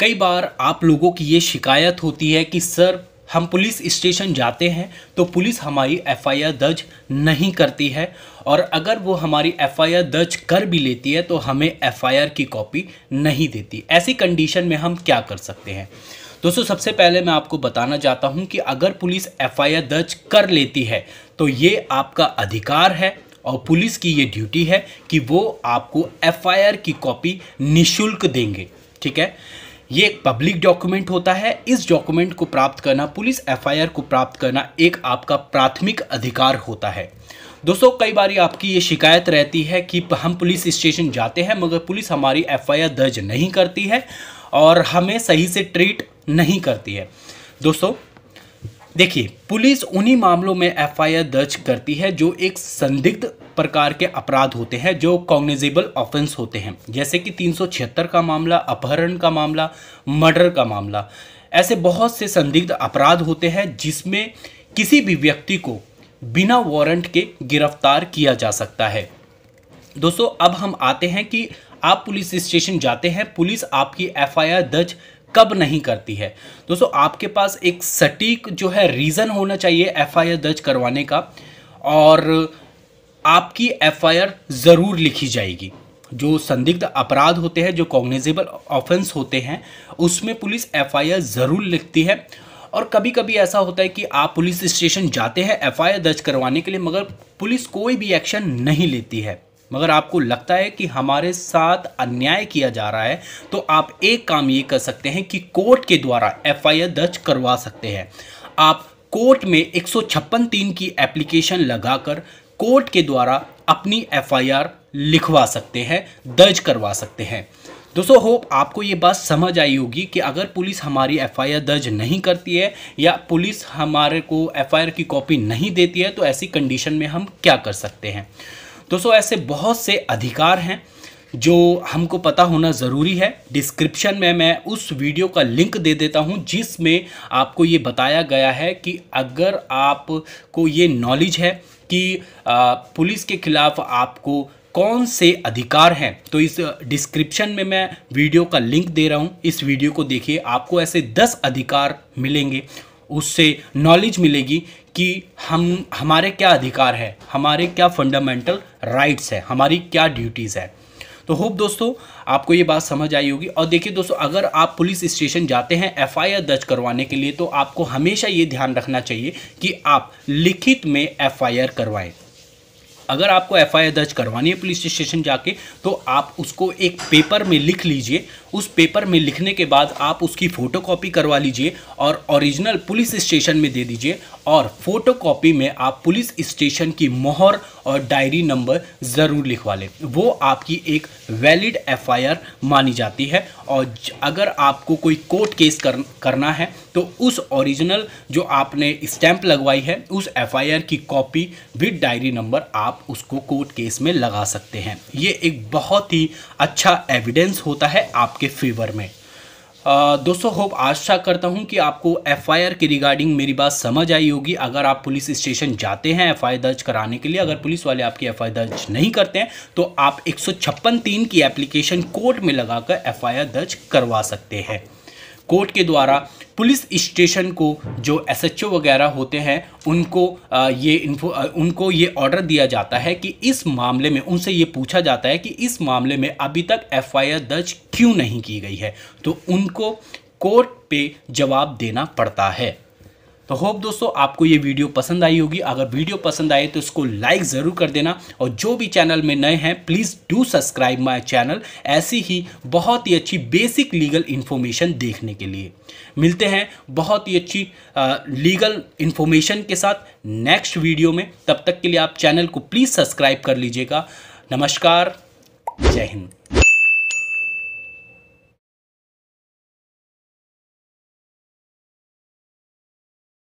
कई बार आप लोगों की ये शिकायत होती है कि सर हम पुलिस स्टेशन जाते हैं तो पुलिस हमारी एफआईआर दर्ज नहीं करती है और अगर वो हमारी एफआईआर दर्ज कर भी लेती है तो हमें एफआईआर की कॉपी नहीं देती ऐसी कंडीशन में हम क्या कर सकते हैं दोस्तों सबसे पहले मैं आपको बताना चाहता हूं कि अगर पुलिस एफआईआर दर्ज कर लेती है तो ये आपका अधिकार है और पुलिस की ये ड्यूटी है कि वो आपको एफ की कॉपी निःशुल्क देंगे ठीक है ये एक पब्लिक डॉक्यूमेंट होता है इस डॉक्यूमेंट को प्राप्त करना पुलिस एफआईआर को प्राप्त करना एक आपका प्राथमिक अधिकार होता है दोस्तों कई बार आपकी ये शिकायत रहती है कि हम पुलिस स्टेशन जाते हैं मगर पुलिस हमारी एफआईआर दर्ज नहीं करती है और हमें सही से ट्रीट नहीं करती है दोस्तों देखिए पुलिस उन्हीं मामलों में एफआईआर दर्ज करती है जो एक संदिग्ध प्रकार के अपराध होते हैं जो कॉग्निजेबल ऑफेंस होते हैं जैसे कि 376 का मामला अपहरण का मामला मर्डर का मामला ऐसे बहुत से संदिग्ध अपराध होते हैं जिसमें किसी भी व्यक्ति को बिना वारंट के गिरफ्तार किया जा सकता है दोस्तों अब हम आते हैं कि आप पुलिस स्टेशन जाते हैं पुलिस आपकी एफआईआर दर्ज कब नहीं करती है दोस्तों आपके पास एक सटीक जो है रीज़न होना चाहिए एफआईआर दर्ज करवाने का और आपकी एफआईआर ज़रूर लिखी जाएगी जो संदिग्ध अपराध होते हैं जो कॉग्निजेबल ऑफेंस होते हैं उसमें पुलिस एफआईआर ज़रूर लिखती है और कभी कभी ऐसा होता है कि आप पुलिस स्टेशन जाते हैं एफआईआर दर्ज करवाने के लिए मगर पुलिस कोई भी एक्शन नहीं लेती है मगर आपको लगता है कि हमारे साथ अन्याय किया जा रहा है तो आप एक काम ये कर सकते हैं कि कोर्ट के द्वारा एफआईआर दर्ज करवा सकते हैं आप कोर्ट में एक तीन की एप्लीकेशन लगाकर कोर्ट के द्वारा अपनी एफआईआर लिखवा सकते हैं दर्ज करवा सकते हैं दोस्तों होप आपको ये बात समझ आई होगी कि अगर पुलिस हमारी एफआईआर दर्ज नहीं करती है या पुलिस हमारे को एफआईआर की कॉपी नहीं देती है तो ऐसी कंडीशन में हम क्या कर सकते हैं दोस्तों ऐसे बहुत से अधिकार हैं जो हमको पता होना ज़रूरी है डिस्क्रिप्शन में मैं उस वीडियो का लिंक दे देता हूं जिसमें आपको ये बताया गया है कि अगर आप को ये नॉलेज है कि पुलिस के ख़िलाफ़ आपको कौन से अधिकार हैं तो इस डिस्क्रिप्शन में मैं वीडियो का लिंक दे रहा हूँ इस वीडियो को देखिए आपको ऐसे दस अधिकार मिलेंगे उससे नॉलेज मिलेगी कि हम हमारे क्या अधिकार है हमारे क्या फंडामेंटल राइट्स है हमारी क्या ड्यूटीज़ है तो होप दोस्तों आपको ये बात समझ आई होगी और देखिए दोस्तों अगर आप पुलिस स्टेशन जाते हैं एफआईआर दर्ज करवाने के लिए तो आपको हमेशा ये ध्यान रखना चाहिए कि आप लिखित में एफआईआर करवाएं अगर आपको एफ दर्ज करवानी है पुलिस स्टेशन जाके तो आप उसको एक पेपर में लिख लीजिए उस पेपर में लिखने के बाद आप उसकी फ़ोटोकॉपी करवा लीजिए और ओरिजिनल पुलिस स्टेशन में दे दीजिए और फोटोकॉपी में आप पुलिस स्टेशन की मोहर और डायरी नंबर ज़रूर लिखवा लें वो आपकी एक वैलिड एफआईआर मानी जाती है और अगर आपको कोई कोर्ट केस कर, करना है तो उस ओरिजिनल जो आपने स्टैंप लगवाई है उस एफआईआर की कॉपी विद डायरी नंबर आप उसको कोर्ट केस में लगा सकते हैं ये एक बहुत ही अच्छा एविडेंस होता है आपके फेवर में दोस्तों होप आशा करता हूं कि आपको एफआईआर की रिगार्डिंग मेरी बात समझ आई होगी अगर आप पुलिस स्टेशन जाते हैं एफआईआर दर्ज कराने के लिए अगर पुलिस वाले आपकी एफआईआर दर्ज नहीं करते हैं तो आप एक तीन की एप्लीकेशन कोर्ट में लगाकर एफआईआर दर्ज करवा सकते हैं कोर्ट के द्वारा पुलिस स्टेशन को जो एसएचओ वगैरह होते हैं उनको ये इन्फो उनको ये ऑर्डर दिया जाता है कि इस मामले में उनसे ये पूछा जाता है कि इस मामले में अभी तक एफआईआर दर्ज क्यों नहीं की गई है तो उनको कोर्ट पे जवाब देना पड़ता है तो होप दोस्तों आपको ये वीडियो पसंद आई होगी अगर वीडियो पसंद आए तो इसको लाइक ज़रूर कर देना और जो भी चैनल में नए हैं please do subscribe my channel ऐसी ही बहुत ही अच्छी बेसिक लीगल इन्फॉर्मेशन देखने के लिए मिलते हैं बहुत ही अच्छी आ, लीगल इन्फॉर्मेशन के साथ नेक्स्ट वीडियो में तब तक के लिए आप चैनल को प्लीज़ सब्सक्राइब कर लीजिएगा नमस्कार जय हिंद